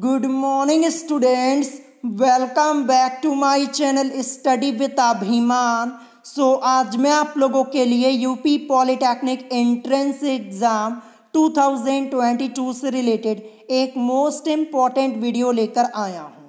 good morning students welcome back to my channel study with Abhiman so आज मैं आप लोगों के लिए यूपी पॉलिटेक्निक एंट्रेंस एग्ज़ाम 2022 से रिलेटेड एक मोस्ट इम्पॉर्टेंट वीडियो लेकर आया हूँ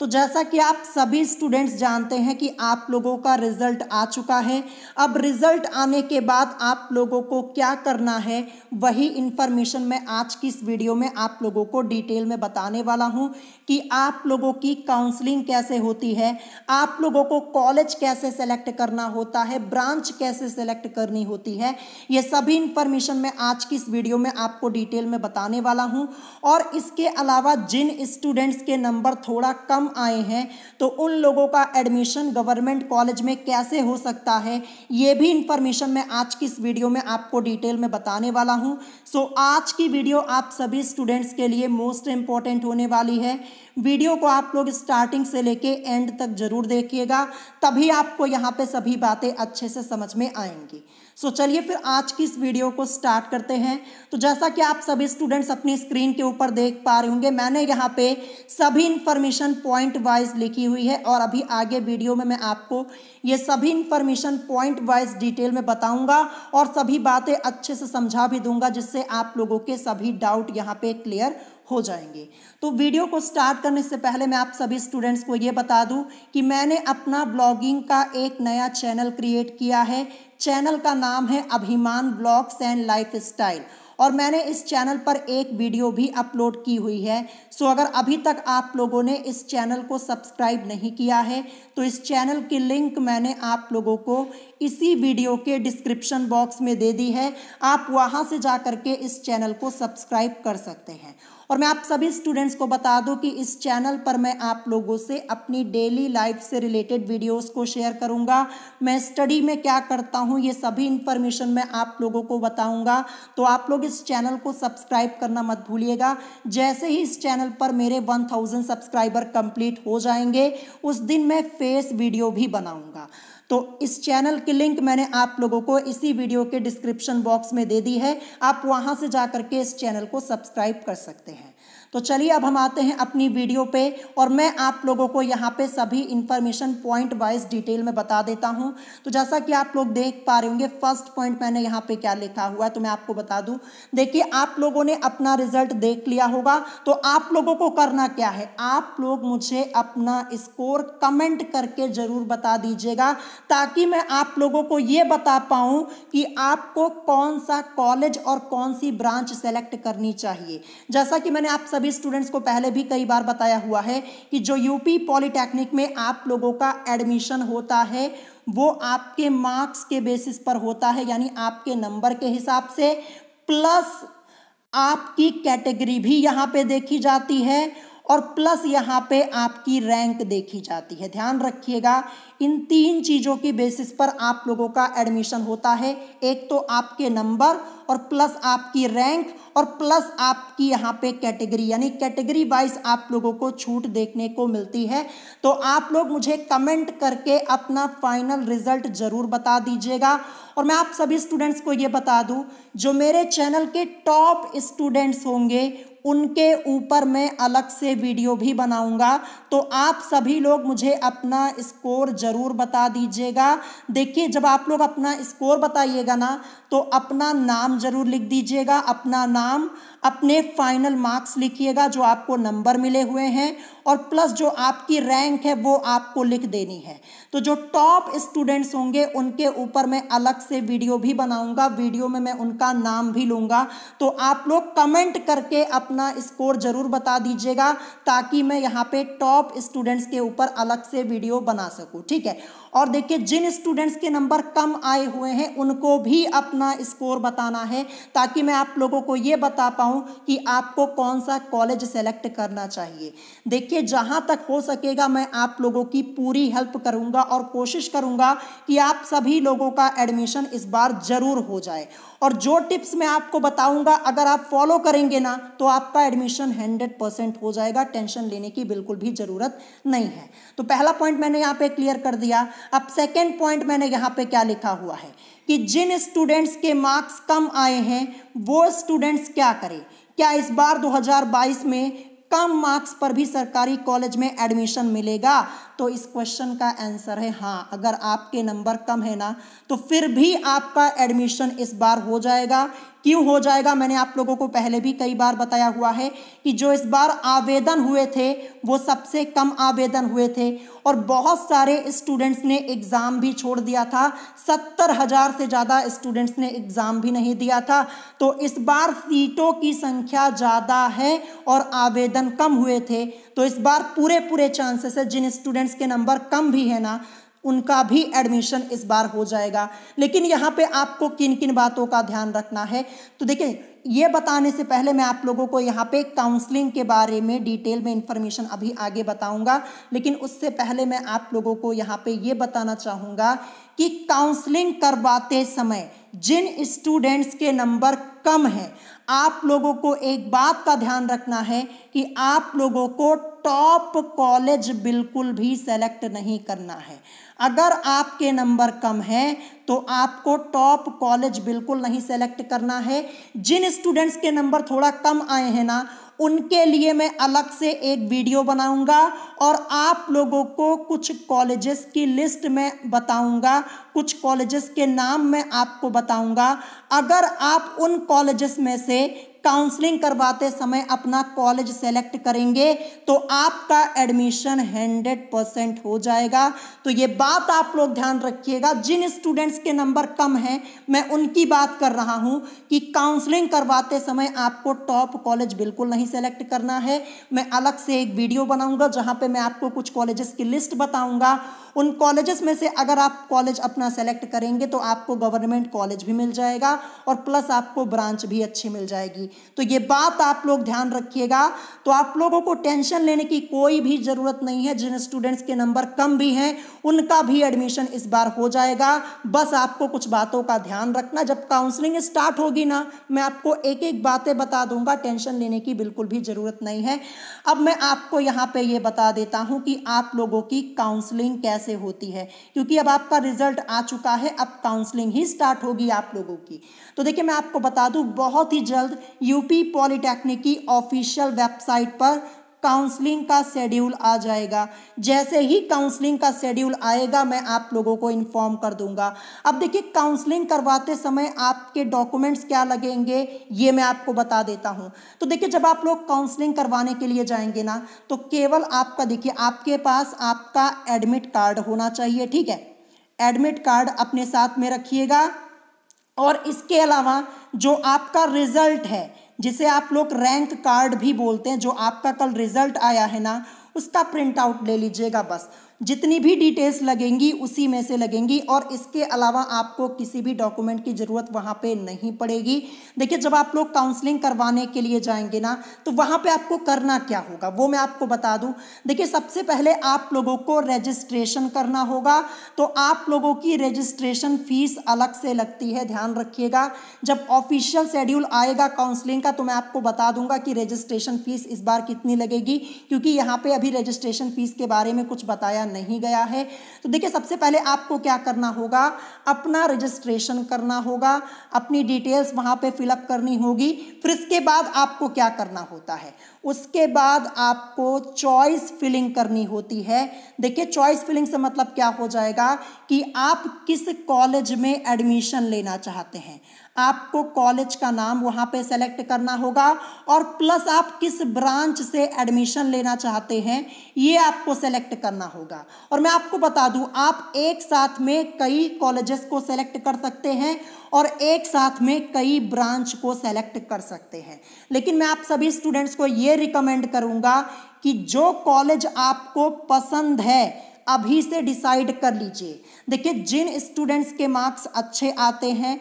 तो जैसा कि आप सभी स्टूडेंट्स जानते हैं कि आप लोगों का रिजल्ट आ चुका है अब रिजल्ट आने के बाद आप लोगों को क्या करना है वही इन्फॉर्मेशन मैं आज की इस वीडियो में आप लोगों को डिटेल में बताने वाला हूं कि आप लोगों की काउंसलिंग कैसे होती है आप लोगों को कॉलेज कैसे सेलेक्ट करना होता है ब्रांच कैसे सेलेक्ट करनी होती है ये सभी इन्फॉर्मेशन मैं आज की इस वीडियो में आपको डिटेल में बताने वाला हूँ और इसके अलावा जिन स्टूडेंट्स के नंबर थोड़ा कम कम आए हैं तो उन लोगों का एडमिशन गवर्नमेंट कॉलेज में कैसे हो सकता है ये भी इन्फॉर्मेशन मैं आज की इस वीडियो में आपको डिटेल में बताने वाला हूँ सो so, आज की वीडियो आप सभी स्टूडेंट्स के लिए मोस्ट इम्पॉर्टेंट होने वाली है वीडियो को आप लोग स्टार्टिंग से लेके एंड तक जरूर देखिएगा तभी आपको यहाँ पे सभी बातें अच्छे से समझ में आएंगी सो so, चलिए फिर आज की इस वीडियो को स्टार्ट करते हैं तो जैसा कि आप सभी स्टूडेंट्स अपनी स्क्रीन के ऊपर देख पा रहे होंगे मैंने यहाँ पे सभी इन्फॉर्मेशन पॉइंट वाइज लिखी हुई है और अभी आगे वीडियो में मैं आपको ये सभी इन्फॉर्मेशन पॉइंट वाइज डिटेल में बताऊँगा और सभी बातें अच्छे से समझा भी दूंगा जिससे आप लोगों के सभी डाउट यहाँ पे क्लियर हो जाएंगे तो वीडियो को स्टार्ट करने से पहले मैं आप सभी स्टूडेंट्स को ये बता दूं कि मैंने अपना ब्लॉगिंग का एक नया चैनल क्रिएट किया है चैनल का नाम है अभिमान ब्लॉग्स एंड लाइफ स्टाइल और मैंने इस चैनल पर एक वीडियो भी अपलोड की हुई है सो अगर अभी तक आप लोगों ने इस चैनल को सब्सक्राइब नहीं किया है तो इस चैनल की लिंक मैंने आप लोगों को इसी वीडियो के डिस्क्रिप्शन बॉक्स में दे दी है आप वहाँ से जा कर के इस चैनल को सब्सक्राइब कर सकते हैं और मैं आप सभी स्टूडेंट्स को बता दूं कि इस चैनल पर मैं आप लोगों से अपनी डेली लाइफ से रिलेटेड वीडियोस को शेयर करूंगा मैं स्टडी में क्या करता हूं ये सभी इन्फॉर्मेशन मैं आप लोगों को बताऊंगा तो आप लोग इस चैनल को सब्सक्राइब करना मत भूलिएगा जैसे ही इस चैनल पर मेरे वन सब्सक्राइबर कंप्लीट हो जाएंगे उस दिन मैं फेस वीडियो भी बनाऊँगा तो इस चैनल की लिंक मैंने आप लोगों को इसी वीडियो के डिस्क्रिप्शन बॉक्स में दे दी है आप वहाँ से जा के इस चैनल को सब्सक्राइब कर सकते हैं तो चलिए अब हम आते हैं अपनी वीडियो पे और मैं आप लोगों को यहाँ पे सभी इन्फॉर्मेशन पॉइंट वाइज डिटेल में बता देता हूँ तो जैसा कि आप लोग देख पा रहे होंगे फर्स्ट पॉइंट मैंने यहाँ पे क्या लिखा हुआ है तो मैं आपको बता दूँ देखिए आप लोगों ने अपना रिजल्ट देख लिया होगा तो आप लोगों को करना क्या है आप लोग मुझे अपना स्कोर कमेंट करके ज़रूर बता दीजिएगा ताकि मैं आप लोगों को ये बता पाऊँ कि आपको कौन सा कॉलेज और कौन सी ब्रांच सेलेक्ट करनी चाहिए जैसा कि मैंने आप सभी सभी स्टूडेंट्स को पहले भी कई बार बताया हुआ है कि जो यूपी पॉलिटेक्निक में आप लोगों का एडमिशन होता है वो आपके मार्क्स के बेसिस पर होता है यानी आपके नंबर के हिसाब से प्लस आपकी कैटेगरी भी यहाँ पे देखी जाती है और प्लस यहाँ पे आपकी रैंक देखी जाती है ध्यान रखिएगा इन तीन चीज़ों की बेसिस पर आप लोगों का एडमिशन होता है एक तो आपके नंबर और प्लस आपकी रैंक और प्लस आपकी यहाँ पे कैटेगरी यानी कैटेगरी वाइज आप लोगों को छूट देखने को मिलती है तो आप लोग मुझे कमेंट करके अपना फाइनल रिजल्ट ज़रूर बता दीजिएगा और मैं आप सभी स्टूडेंट्स को ये बता दूं जो मेरे चैनल के टॉप स्टूडेंट्स होंगे उनके ऊपर मैं अलग से वीडियो भी बनाऊंगा तो आप सभी लोग मुझे अपना स्कोर ज़रूर बता दीजिएगा देखिए जब आप लोग अपना स्कोर बताइएगा ना तो अपना नाम ज़रूर लिख दीजिएगा अपना नाम अपने फाइनल मार्क्स लिखिएगा जो आपको नंबर मिले हुए हैं और प्लस जो आपकी रैंक है वो आपको लिख देनी है तो जो टॉप स्टूडेंट्स होंगे उनके ऊपर मैं अलग से वीडियो भी बनाऊंगा वीडियो में मैं उनका नाम भी लूंगा तो आप लोग कमेंट करके अपना स्कोर ज़रूर बता दीजिएगा ताकि मैं यहाँ पे टॉप स्टूडेंट्स के ऊपर अलग से वीडियो बना सकूँ ठीक है और देखिए जिन स्टूडेंट्स के नंबर कम आए हुए हैं उनको भी अपना स्कोर बताना है ताकि मैं आप लोगों को ये बता पाऊँ हूँ कि आपको कौन सा कॉलेज सेलेक्ट करना चाहिए देखिए जहाँ तक हो सकेगा मैं आप लोगों की पूरी हेल्प करूँगा और कोशिश करूँगा कि आप सभी लोगों का एडमिशन इस बार ज़रूर हो जाए और जो टिप्स मैं आपको बताऊँगा अगर आप फॉलो करेंगे ना तो आपका एडमिशन हंड्रेड परसेंट हो जाएगा टेंशन लेने की बिल्कुल भी ज़रूरत नहीं है तो पहला पॉइंट मैंने यहाँ पे क्लियर कर दिया अब सेकेंड पॉइंट मैंने यहाँ पे क्या लिखा हुआ है कि जिन स्टूडेंट्स के मार्क्स कम आए हैं वो स्टूडेंट्स क्या करें क्या इस बार 2022 में कम मार्क्स पर भी सरकारी कॉलेज में एडमिशन मिलेगा तो इस क्वेश्चन का आंसर है हाँ अगर आपके नंबर कम है ना तो फिर भी आपका एडमिशन इस बार हो जाएगा क्यों हो जाएगा मैंने आप लोगों को पहले भी कई बार बताया हुआ है कि जो इस बार आवेदन हुए थे वो सबसे कम आवेदन हुए थे और बहुत सारे स्टूडेंट्स ने एग्ज़ाम भी छोड़ दिया था सत्तर हज़ार से ज़्यादा स्टूडेंट्स ने एग्ज़ाम भी नहीं दिया था तो इस बार सीटों की संख्या ज़्यादा है और आवेदन कम हुए थे तो इस बार पूरे पूरे चांसेस है जिन स्टूडेंट्स के नंबर कम भी है ना उनका भी एडमिशन इस बार हो जाएगा लेकिन यहाँ पे आपको किन किन बातों का ध्यान रखना है तो देखिए ये बताने से पहले मैं आप लोगों को यहाँ पे काउंसलिंग के बारे में डिटेल में इंफॉर्मेशन अभी आगे बताऊंगा लेकिन उससे पहले मैं आप लोगों को यहाँ पे ये बताना चाहूँगा कि काउंसलिंग करवाते समय जिन स्टूडेंट्स के नंबर कम हैं आप लोगों को एक बात का ध्यान रखना है कि आप लोगों को टॉप कॉलेज बिल्कुल भी सेलेक्ट नहीं करना है अगर आपके नंबर कम हैं तो आपको टॉप कॉलेज बिल्कुल नहीं सेलेक्ट करना है जिन स्टूडेंट्स के नंबर थोड़ा कम आए हैं ना उनके लिए मैं अलग से एक वीडियो बनाऊंगा और आप लोगों को कुछ कॉलेजेस की लिस्ट में बताऊंगा कुछ कॉलेजेस के नाम मैं आपको बताऊंगा अगर आप उन कॉलेजेस में से काउंसलिंग करवाते समय अपना कॉलेज सेलेक्ट करेंगे तो आपका एडमिशन हंड्रेड परसेंट हो जाएगा तो ये बात आप लोग ध्यान रखिएगा जिन स्टूडेंट्स के नंबर कम हैं मैं उनकी बात कर रहा हूँ कि काउंसलिंग करवाते समय आपको टॉप कॉलेज बिल्कुल नहीं सेलेक्ट करना है मैं अलग से एक वीडियो बनाऊंगा जहाँ पर मैं आपको कुछ कॉलेजेस की लिस्ट बताऊँगा उन कॉलेजेस में से अगर आप कॉलेज अपना सेलेक्ट करेंगे तो आपको गवर्नमेंट कॉलेज भी मिल जाएगा और प्लस आपको ब्रांच भी अच्छी मिल जाएगी तो ये बात आप लोग ध्यान रखिएगा तो आप लोगों को टेंशन लेने की कोई भी ज़रूरत नहीं है जिन स्टूडेंट्स के नंबर कम भी हैं उनका भी एडमिशन इस बार हो जाएगा बस आपको कुछ बातों का ध्यान रखना जब काउंसलिंग स्टार्ट होगी ना मैं आपको एक एक बातें बता दूंगा टेंशन लेने की बिल्कुल भी ज़रूरत नहीं है अब मैं आपको यहाँ पर ये बता देता हूँ कि आप लोगों की काउंसलिंग कैसे होती है क्योंकि अब आपका रिजल्ट आ चुका है अब काउंसलिंग ही स्टार्ट होगी आप लोगों की तो देखिए मैं आपको बता दूँ बहुत ही जल्द यूपी पॉलिटेक्निक की ऑफिशियल वेबसाइट पर काउंसलिंग का शेड्यूल आ जाएगा जैसे ही काउंसलिंग का शेड्यूल आएगा मैं आप लोगों को इन्फॉर्म कर दूंगा अब देखिए काउंसलिंग करवाते समय आपके डॉक्यूमेंट्स क्या लगेंगे ये मैं आपको बता देता हूँ तो देखिए जब आप लोग काउंसलिंग करवाने के लिए जाएंगे ना तो केवल आपका देखिए आपके पास आपका एडमिट कार्ड होना चाहिए ठीक है एडमिट कार्ड अपने साथ में रखिएगा और इसके अलावा जो आपका रिजल्ट है जिसे आप लोग रैंक कार्ड भी बोलते हैं जो आपका कल रिजल्ट आया है ना उसका प्रिंट आउट ले लीजिएगा बस जितनी भी डिटेल्स लगेंगी उसी में से लगेंगी और इसके अलावा आपको किसी भी डॉक्यूमेंट की ज़रूरत वहाँ पे नहीं पड़ेगी देखिए जब आप लोग काउंसलिंग करवाने के लिए जाएंगे ना तो वहाँ पे आपको करना क्या होगा वो मैं आपको बता दूँ देखिए सबसे पहले आप लोगों को रजिस्ट्रेशन करना होगा तो आप लोगों की रजिस्ट्रेशन फीस अलग से लगती है ध्यान रखिएगा जब ऑफिशियल शेड्यूल आएगा काउंसलिंग का तो मैं आपको बता दूंगा कि रजिस्ट्रेशन फीस इस बार कितनी लगेगी क्योंकि यहाँ पर अभी रजिस्ट्रेशन फीस के बारे में कुछ बताया बताया नहीं गया है तो देखिए सबसे पहले आपको क्या करना होगा अपना रजिस्ट्रेशन करना होगा अपनी डिटेल्स वहां पे फिलअप करनी होगी फिर इसके बाद आपको क्या करना होता है उसके बाद आपको चॉइस फिलिंग करनी होती है देखिए चॉइस फिलिंग से मतलब क्या हो जाएगा कि आप किस कॉलेज में एडमिशन लेना चाहते हैं आपको कॉलेज का नाम वहाँ पे सेलेक्ट करना होगा और प्लस आप किस ब्रांच से एडमिशन लेना चाहते हैं ये आपको सेलेक्ट करना होगा और मैं आपको बता दूँ आप एक साथ में कई कॉलेजेस को सेलेक्ट कर सकते हैं और एक साथ में कई ब्रांच को सेलेक्ट कर सकते हैं लेकिन मैं आप सभी स्टूडेंट्स को ये रिकमेंड करूँगा कि जो कॉलेज आपको पसंद है अभी से डिसाइड कर लीजिए देखिए जिन स्टूडेंट्स के मार्क्स अच्छे आते हैं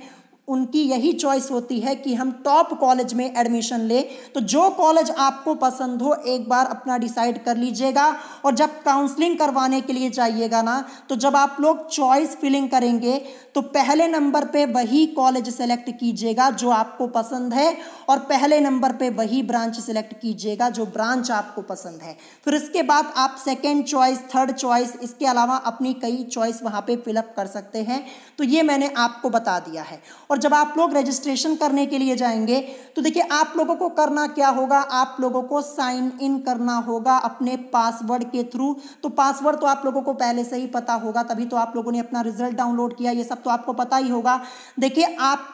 उनकी यही चॉइस होती है कि हम टॉप कॉलेज में एडमिशन लें तो जो कॉलेज आपको पसंद हो एक बार अपना डिसाइड कर लीजिएगा और जब काउंसलिंग करवाने के लिए जाइएगा ना तो जब आप लोग चॉइस फिलिंग करेंगे तो पहले नंबर पे वही कॉलेज सेलेक्ट कीजिएगा जो आपको पसंद है और पहले नंबर पे वही ब्रांच सेलेक्ट कीजिएगा जो ब्रांच आपको पसंद है फिर इसके बाद आप सेकेंड चॉइस थर्ड चॉइस इसके अलावा अपनी कई चॉइस वहाँ पर फिलअप कर सकते हैं तो ये मैंने आपको बता दिया है और जब आप लोग रजिस्ट्रेशन करने के लिए जाएंगे तो देखिए आप लोगों को करना क्या होगा आप लोगों को साइन इन करना होगा अपने पासवर्ड के थ्रू तो पासवर्ड तो आप लोगों को पहले से ही पता होगा तभी तो आप लोगों ने अपना रिजल्ट डाउनलोड किया ये सब तो आपको पता ही होगा देखिए आप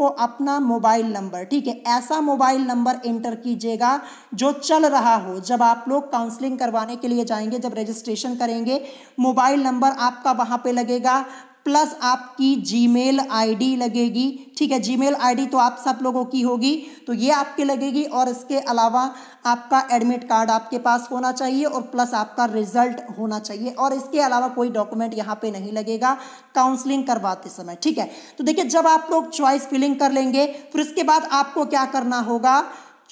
को अपना मोबाइल नंबर ठीक है ऐसा मोबाइल नंबर एंटर कीजिएगा जो चल रहा हो जब आप लोग काउंसलिंग करवाने के लिए जाएंगे जब रजिस्ट्रेशन करेंगे मोबाइल नंबर आपका वहां पे लगेगा प्लस आपकी जीमेल आईडी लगेगी ठीक है जीमेल आईडी तो आप सब लोगों की होगी तो ये आपके लगेगी और इसके अलावा आपका एडमिट कार्ड आपके पास होना चाहिए और प्लस आपका रिजल्ट होना चाहिए और इसके अलावा कोई डॉक्यूमेंट यहाँ पे नहीं लगेगा काउंसलिंग करवाते समय ठीक है तो देखिए जब आप लोग चॉइस फिलिंग कर लेंगे फिर उसके बाद आपको क्या करना होगा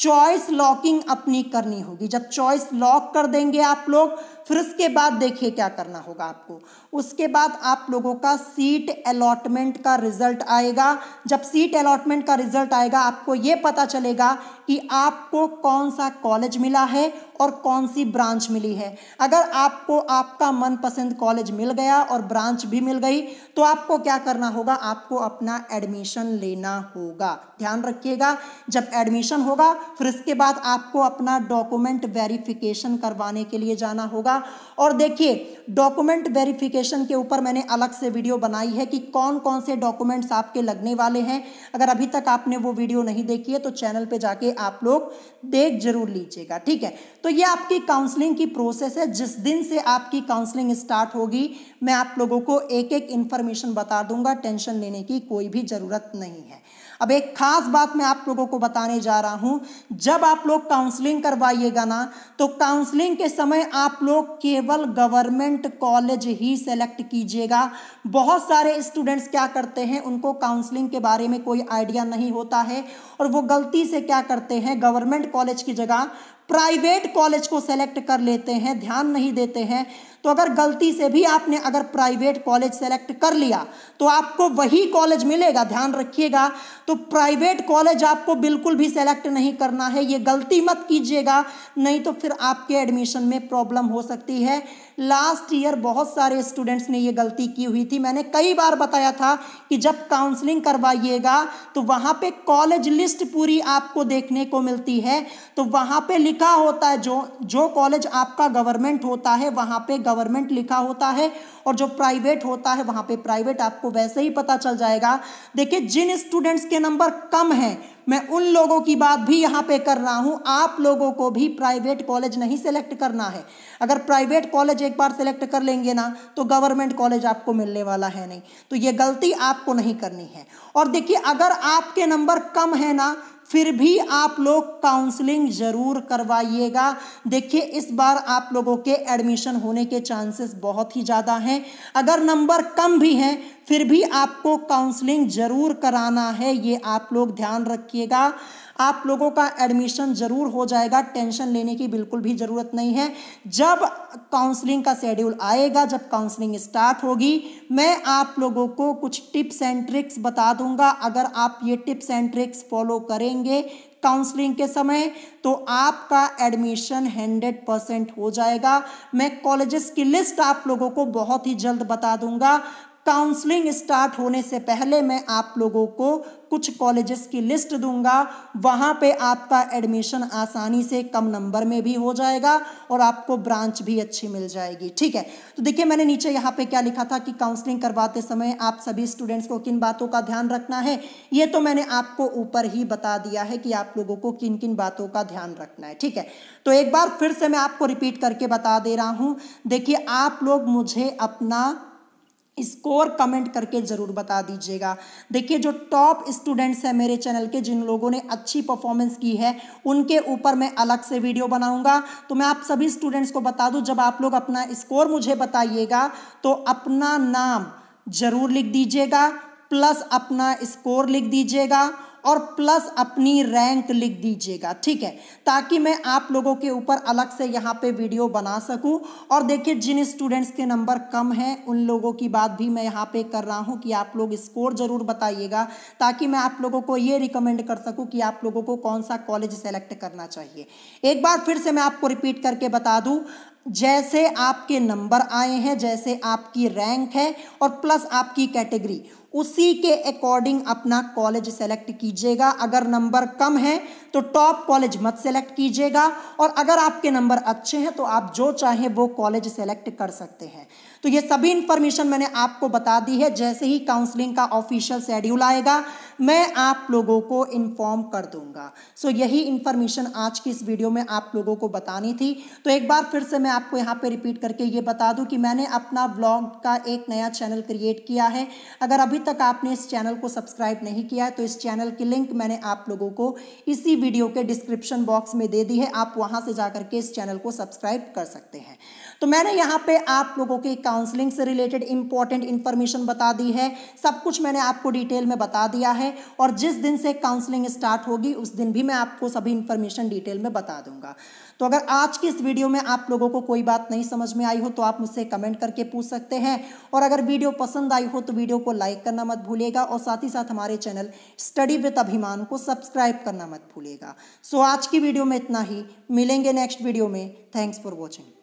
चॉइस लॉकिंग अपनी करनी होगी जब चॉइस लॉक कर देंगे आप लोग फिर उसके बाद देखिए क्या करना होगा आपको उसके बाद आप लोगों का सीट अलॉटमेंट का रिजल्ट आएगा जब सीट अलॉटमेंट का रिजल्ट आएगा आपको ये पता चलेगा कि आपको कौन सा कॉलेज मिला है और कौन सी ब्रांच मिली है अगर आपको आपका मनपसंद कॉलेज मिल गया और ब्रांच भी मिल गई तो आपको क्या करना होगा आपको अपना एडमिशन लेना होगा ध्यान रखिएगा जब एडमिशन होगा फिर इसके बाद आपको अपना डॉक्यूमेंट वेरिफिकेशन करवाने के लिए जाना होगा जाएगा और देखिए डॉक्यूमेंट वेरिफिकेशन के ऊपर मैंने अलग से वीडियो बनाई है कि कौन कौन से डॉक्यूमेंट्स आपके लगने वाले हैं अगर अभी तक आपने वो वीडियो नहीं देखी है तो चैनल पे जाके आप लोग देख जरूर लीजिएगा ठीक है तो ये आपकी काउंसलिंग की प्रोसेस है जिस दिन से आपकी काउंसलिंग स्टार्ट होगी मैं आप लोगों को एक एक इन्फॉर्मेशन बता दूंगा टेंशन लेने की कोई भी ज़रूरत नहीं है अब एक खास बात मैं आप लोगों को बताने जा रहा हूं जब आप लोग काउंसलिंग करवाइएगा ना तो काउंसलिंग के समय आप लोग केवल गवर्नमेंट कॉलेज ही सेलेक्ट कीजिएगा बहुत सारे स्टूडेंट्स क्या करते हैं उनको काउंसलिंग के बारे में कोई आइडिया नहीं होता है और वो गलती से क्या करते हैं गवर्नमेंट कॉलेज की जगह प्राइवेट कॉलेज को सेलेक्ट कर लेते हैं ध्यान नहीं देते हैं तो अगर गलती से भी आपने अगर प्राइवेट कॉलेज सेलेक्ट कर लिया तो आपको वही कॉलेज मिलेगा ध्यान रखिएगा तो प्राइवेट कॉलेज आपको बिल्कुल भी सेलेक्ट नहीं करना है ये गलती मत कीजिएगा नहीं तो फिर आपके एडमिशन में प्रॉब्लम हो सकती है लास्ट ईयर बहुत सारे स्टूडेंट्स ने ये गलती की हुई थी मैंने कई बार बताया था कि जब काउंसलिंग करवाइएगा तो वहाँ पे कॉलेज लिस्ट पूरी आपको देखने को मिलती है तो वहाँ पे लिखा होता है जो जो कॉलेज आपका गवर्नमेंट होता है वहाँ पे गवर्नमेंट लिखा होता है और जो प्राइवेट होता है वहाँ पे प्राइवेट आपको वैसे ही पता चल जाएगा देखिए जिन स्टूडेंट्स के नंबर कम हैं मैं उन लोगों की बात भी यहाँ पे कर रहा हूँ आप लोगों को भी प्राइवेट कॉलेज नहीं सेलेक्ट करना है अगर प्राइवेट कॉलेज एक बार सेलेक्ट कर लेंगे ना तो गवर्नमेंट कॉलेज आपको मिलने वाला है नहीं तो ये गलती आपको नहीं करनी है और देखिए अगर आपके नंबर कम है ना फिर भी आप लोग काउंसलिंग ज़रूर करवाइएगा देखिए इस बार आप लोगों के एडमिशन होने के चांसेस बहुत ही ज़्यादा हैं अगर नंबर कम भी हैं फिर भी आपको काउंसलिंग ज़रूर कराना है ये आप लोग ध्यान रखिएगा आप लोगों का एडमिशन ज़रूर हो जाएगा टेंशन लेने की बिल्कुल भी ज़रूरत नहीं है जब काउंसलिंग का शेड्यूल आएगा जब काउंसलिंग स्टार्ट होगी मैं आप लोगों को कुछ टिप्स एंड ट्रिक्स बता दूंगा अगर आप ये टिप्स एंड ट्रिक्स फॉलो करेंगे काउंसलिंग के समय तो आपका एडमिशन हंड्रेड परसेंट हो जाएगा मैं कॉलेजेस की लिस्ट आप लोगों को बहुत ही जल्द बता दूंगा काउंसलिंग स्टार्ट होने से पहले मैं आप लोगों को कुछ कॉलेजेस की लिस्ट दूंगा वहाँ पे आपका एडमिशन आसानी से कम नंबर में भी हो जाएगा और आपको ब्रांच भी अच्छी मिल जाएगी ठीक है तो देखिए मैंने नीचे यहाँ पे क्या लिखा था कि काउंसलिंग करवाते समय आप सभी स्टूडेंट्स को किन बातों का ध्यान रखना है ये तो मैंने आपको ऊपर ही बता दिया है कि आप लोगों को किन किन बातों का ध्यान रखना है ठीक है तो एक बार फिर से मैं आपको रिपीट करके बता दे रहा हूँ देखिए आप लोग मुझे अपना स्कोर कमेंट करके ज़रूर बता दीजिएगा देखिए जो टॉप स्टूडेंट्स हैं मेरे चैनल के जिन लोगों ने अच्छी परफॉर्मेंस की है उनके ऊपर मैं अलग से वीडियो बनाऊंगा तो मैं आप सभी स्टूडेंट्स को बता दूं जब आप लोग अपना स्कोर मुझे बताइएगा तो अपना नाम ज़रूर लिख दीजिएगा प्लस अपना स्कोर लिख दीजिएगा और प्लस अपनी रैंक लिख दीजिएगा ठीक है ताकि मैं आप लोगों के ऊपर अलग से यहाँ पे वीडियो बना सकूँ और देखिए जिन स्टूडेंट्स के नंबर कम हैं उन लोगों की बात भी मैं यहाँ पे कर रहा हूँ कि आप लोग स्कोर ज़रूर बताइएगा ताकि मैं आप लोगों को ये रिकमेंड कर सकूँ कि आप लोगों को कौन सा कॉलेज सेलेक्ट करना चाहिए एक बार फिर से मैं आपको रिपीट करके बता दूँ जैसे आपके नंबर आए हैं जैसे आपकी रैंक है और प्लस आपकी कैटेगरी उसी के अकॉर्डिंग अपना कॉलेज सेलेक्ट कीजिएगा अगर नंबर कम है तो टॉप कॉलेज मत सेलेक्ट कीजिएगा और अगर आपके नंबर अच्छे हैं तो आप जो चाहें वो कॉलेज सेलेक्ट कर सकते हैं तो ये सभी इंफॉर्मेशन मैंने आपको बता दी है जैसे ही काउंसलिंग का ऑफिशियल शेड्यूल आएगा मैं आप लोगों को इन्फॉर्म कर दूंगा सो so, यही इन्फॉर्मेशन आज की इस वीडियो में आप लोगों को बतानी थी तो एक बार फिर से मैं आपको यहाँ पे रिपीट करके ये बता दूं कि मैंने अपना ब्लॉग का एक नया चैनल क्रिएट किया है अगर अभी तक आपने इस चैनल को सब्सक्राइब नहीं किया है तो इस चैनल की लिंक मैंने आप लोगों को इसी वीडियो के डिस्क्रिप्शन बॉक्स में दे दी है आप वहां से जाकर के इस चैनल को सब्सक्राइब कर सकते हैं तो मैंने यहाँ पे आप लोगों की काउंसलिंग से रिलेटेड इंपॉर्टेंट इन्फॉर्मेशन बता दी है सब कुछ मैंने आपको डिटेल में बता दिया है और जिस दिन से काउंसलिंग स्टार्ट होगी उस दिन भी मैं आपको सभी इन्फॉर्मेशन डिटेल में बता दूंगा तो अगर आज की इस वीडियो में आप लोगों को कोई बात नहीं समझ में आई हो तो आप मुझसे कमेंट करके पूछ सकते हैं और अगर वीडियो पसंद आई हो तो वीडियो को लाइक करना मत भूलेगा और साथ ही साथ हमारे चैनल स्टडी विद अभिमान को सब्सक्राइब करना मत भूलेगा सो आज की वीडियो में इतना ही मिलेंगे नेक्स्ट वीडियो में थैंक्स फॉर वॉचिंग